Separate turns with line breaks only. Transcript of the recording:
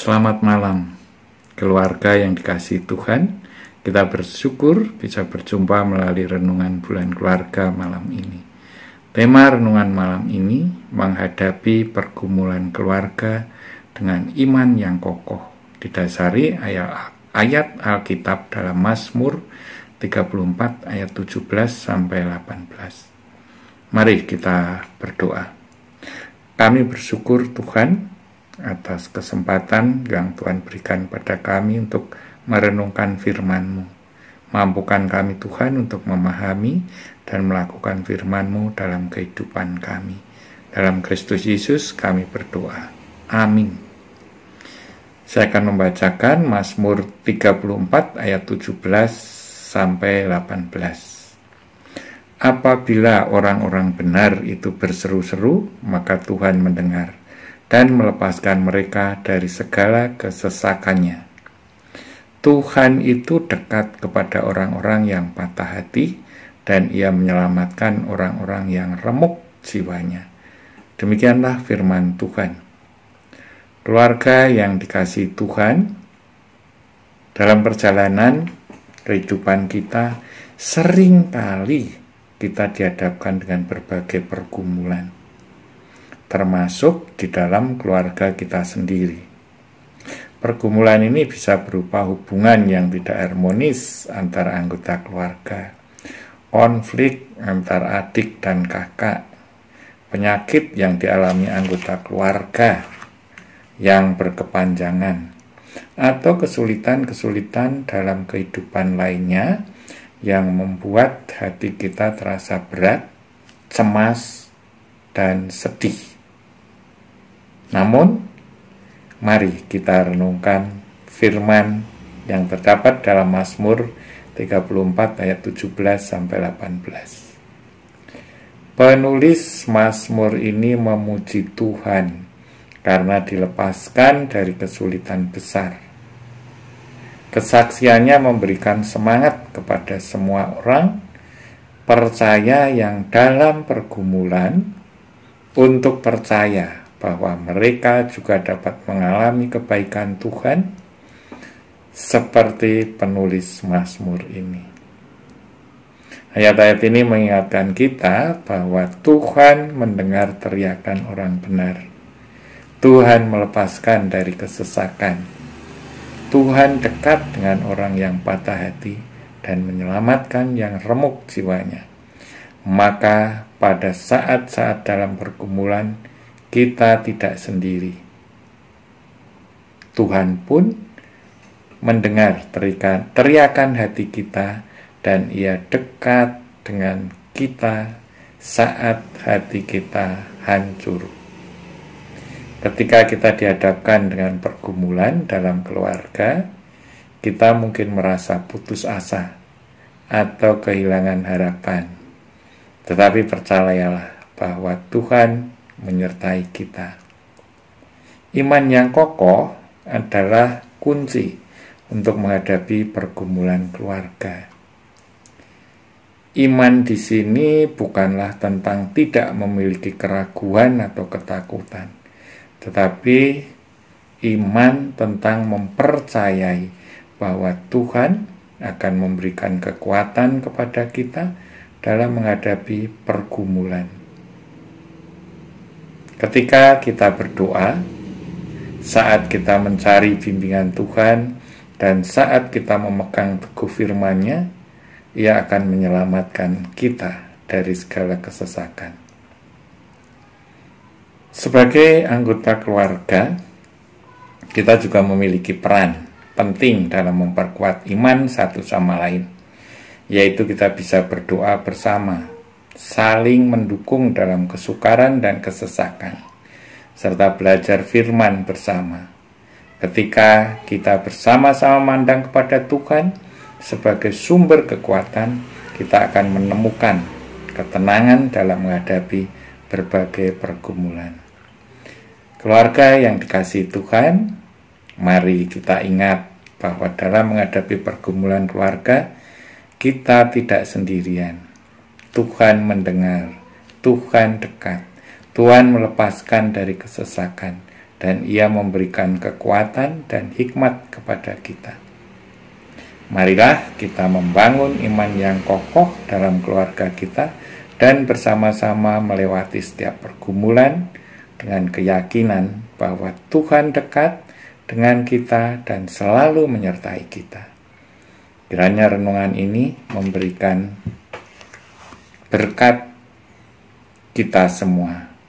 Selamat malam, keluarga yang dikasih Tuhan. Kita bersyukur bisa berjumpa melalui renungan bulan keluarga malam ini. Tema renungan malam ini menghadapi pergumulan keluarga dengan iman yang kokoh. Didasari ayat, ayat Alkitab dalam Mazmur 34 ayat 17 sampai 18. Mari kita berdoa. Kami bersyukur Tuhan atas kesempatan yang Tuhan berikan pada kami untuk merenungkan firman-Mu. Mampukan kami Tuhan untuk memahami dan melakukan firman-Mu dalam kehidupan kami. Dalam Kristus Yesus kami berdoa. Amin. Saya akan membacakan Mazmur 34 ayat 17 sampai 18. Apabila orang-orang benar itu berseru-seru, maka Tuhan mendengar dan melepaskan mereka dari segala kesesakannya. Tuhan itu dekat kepada orang-orang yang patah hati, dan Ia menyelamatkan orang-orang yang remuk jiwanya. Demikianlah firman Tuhan. Keluarga yang dikasih Tuhan dalam perjalanan kehidupan kita seringkali kita dihadapkan dengan berbagai pergumulan termasuk di dalam keluarga kita sendiri. Pergumulan ini bisa berupa hubungan yang tidak harmonis antara anggota keluarga, konflik antara adik dan kakak, penyakit yang dialami anggota keluarga yang berkepanjangan, atau kesulitan-kesulitan dalam kehidupan lainnya yang membuat hati kita terasa berat, cemas, dan sedih. Namun, mari kita renungkan firman yang terdapat dalam Mazmur 34 ayat 17 sampai 18. Penulis Mazmur ini memuji Tuhan karena dilepaskan dari kesulitan besar. Kesaksiannya memberikan semangat kepada semua orang percaya yang dalam pergumulan untuk percaya bahwa mereka juga dapat mengalami kebaikan Tuhan seperti penulis Mazmur ini. Ayat-ayat ini mengingatkan kita bahwa Tuhan mendengar teriakan orang benar. Tuhan melepaskan dari kesesakan. Tuhan dekat dengan orang yang patah hati dan menyelamatkan yang remuk jiwanya. Maka pada saat-saat dalam pergumulan, kita tidak sendiri. Tuhan pun mendengar teriakan, teriakan hati kita dan ia dekat dengan kita saat hati kita hancur. Ketika kita dihadapkan dengan pergumulan dalam keluarga, kita mungkin merasa putus asa atau kehilangan harapan. Tetapi percayalah bahwa Tuhan menyertai kita. Iman yang kokoh adalah kunci untuk menghadapi pergumulan keluarga. Iman di sini bukanlah tentang tidak memiliki keraguan atau ketakutan, tetapi iman tentang mempercayai bahwa Tuhan akan memberikan kekuatan kepada kita dalam menghadapi pergumulan. Ketika kita berdoa, saat kita mencari bimbingan Tuhan, dan saat kita memegang teguh firman-Nya, Ia akan menyelamatkan kita dari segala kesesakan. Sebagai anggota keluarga, kita juga memiliki peran penting dalam memperkuat iman satu sama lain, yaitu kita bisa berdoa bersama saling mendukung dalam kesukaran dan kesesakan, serta belajar firman bersama. Ketika kita bersama-sama mandang kepada Tuhan sebagai sumber kekuatan, kita akan menemukan ketenangan dalam menghadapi berbagai pergumulan. Keluarga yang dikasih Tuhan, mari kita ingat bahwa dalam menghadapi pergumulan keluarga, kita tidak sendirian Tuhan mendengar, Tuhan dekat, Tuhan melepaskan dari kesesakan, dan Ia memberikan kekuatan dan hikmat kepada kita. Marilah kita membangun iman yang kokoh dalam keluarga kita dan bersama-sama melewati setiap pergumulan dengan keyakinan bahwa Tuhan dekat dengan kita dan selalu menyertai kita. Kiranya renungan ini memberikan berkat kita semua.